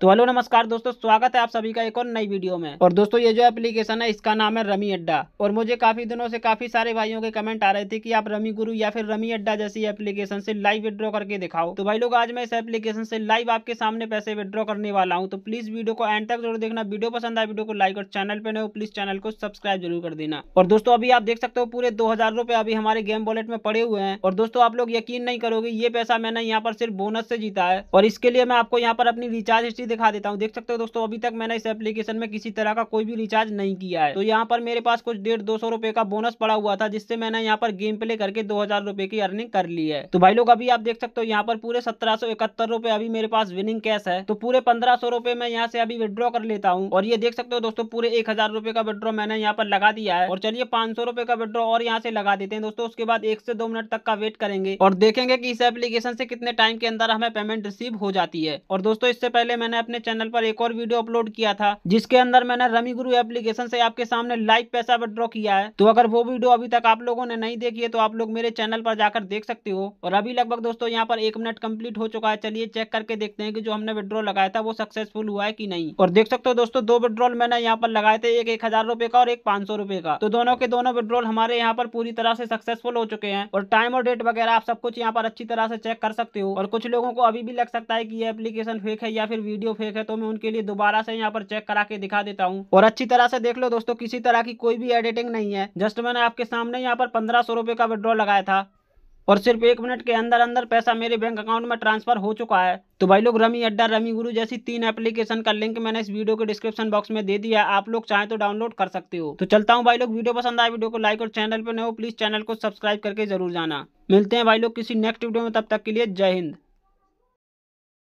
तो हेलो नमस्कार दोस्तों स्वागत है आप सभी का एक और नई वीडियो में और दोस्तों ये जो एप्लीकेशन है इसका नाम है रमी अड्डा और मुझे काफी दिनों से काफी सारे भाइयों के कमेंट आ रहे थे कि आप रमी गुरु या फिर रमी अड्डा जैसी एप्लीकेशन से लाइव विद्रॉ करके दिखाओ तो भाई लोग आज मैं इस एप्लीकेशन से लाइव आपके सामने पैसे विद्रॉ करने वाला हूँ तो प्लीज वीडियो को एंड तक जरूर देखना वीडियो पसंद आए वीडियो को लाइक और चैनल पर नो प्लीज चैनल को सब्सक्राइब जरूर कर देना और दोस्तों अभी आप देख सकते हो पूरे दो अभी हमारे गेम वॉलेट में पड़े हुए हैं और दोस्तों आप लोग यकीन नहीं करोगे ये पैसा मैंने यहाँ पर सिर्फ बोनस से जीता है और इसके लिए मैं आपको यहाँ पर अपनी रिचार्ज ही दिखा देता हूँ देख सकते हो दोस्तों अभी तक मैंने इस एप्लीकेशन में किसी तरह का कोई भी रिचार्ज नहीं किया है तो यहाँ पर मेरे पास कुछ डेढ़ दो सौ रुपए का बोनस पड़ा हुआ था जिससे मैंने यहाँ पर गेम प्ले करके दो हजार रुपए की अर्निंग कर ली है तो भाई लोग अभी आप देख सकते हो यहाँ पर पूरे सत्रह सौ इकहत्तर रुपए अभी मेरे पास विनिंग कैश है तो पूरे पंद्रह सौ रुपए मैं यहाँ से अभी विड्रॉ कर लेता हूँ और ये देख सकते हो दोस्तों पूरे एक हजार रुपए का विड्रॉ मैंने यहाँ पर लगा दिया है और चलिए पांच सौ रुपए का विड्रॉ और यहाँ से लगा देते हैं दोस्तों उसके बाद एक से दो मिनट तक का वेट करेंगे और देखेंगे की इस एप्लीकेशन से कितने टाइम के अंदर हमें पेमेंट रिसीव हो जाती है और दोस्तों इससे पहले मैंने मैंने अपने चैनल पर एक और वीडियो अपलोड किया था जिसके अंदर मैंने रमी गुरु एप्लीकेशन से आपके सामने लाइव पैसा विद्रॉ किया है तो अगर वो वीडियो अभी तक आप लोगों ने नहीं देखी है तो आप लोग मेरे चैनल पर जाकर देख सकते हो और अभी लगभग दोस्तों यहाँ पर एक मिनट कम्प्लीट हो चुका है चलिए चेक करके देखते हैं की जो हमने विद्रॉ लगाया था वो सक्सेसफुल हुआ है की नहीं और देख सकते हो दोस्तों दो विड्रॉल मैंने यहाँ पर लगाए थे एक एक हजार रुपए का और एक पांच सौ रुपए का तो दोनों के दोनों विड्रॉल हमारे यहाँ पर पूरी तरह से सक्सेसफुल हो चुके हैं और टाइम और डेट वगैरह आप सब कुछ यहाँ पर अच्छी तरह से चेक कर सकते हो और कुछ लोगों को अभी भी लग सकता है की ये एप्लीकेशन फेक है या फिर वीडियो वीडियो फेक है तो मैं उनके लिए दोबारा से यहाँ पर चेक करा के दिखा देता हूँ और अच्छी तरह से देख लो दोस्तों किसी तरह की कोई भी एडिटिंग नहीं है जस्ट मैंने आपके सामने यहाँ पर पंद्रह सौ का विड्रॉ लगाया था और सिर्फ एक मिनट के अंदर अंदर पैसा मेरे बैंक अकाउंट में ट्रांसफर हो चुका है तो भाई लोग रमी अड्डा रमी गुरु जैसी तीन एप्लीकेशन का लिंक मैंने इस वीडियो के डिस्क्रिप्शन बॉक्स में दे दिया आप लोग चाहे तो डाउनलोड कर सकते हो तो चलता हूँ भाई लोग वीडियो पसंद आए वीडियो को लाइक और चैनल पर न हो प्लीज चैनल को सब्सक्राइब करके जरूर जाना मिलते हैं भाई लोग किसी नेक्स्ट वीडियो में तब तक के लिए जय हिंद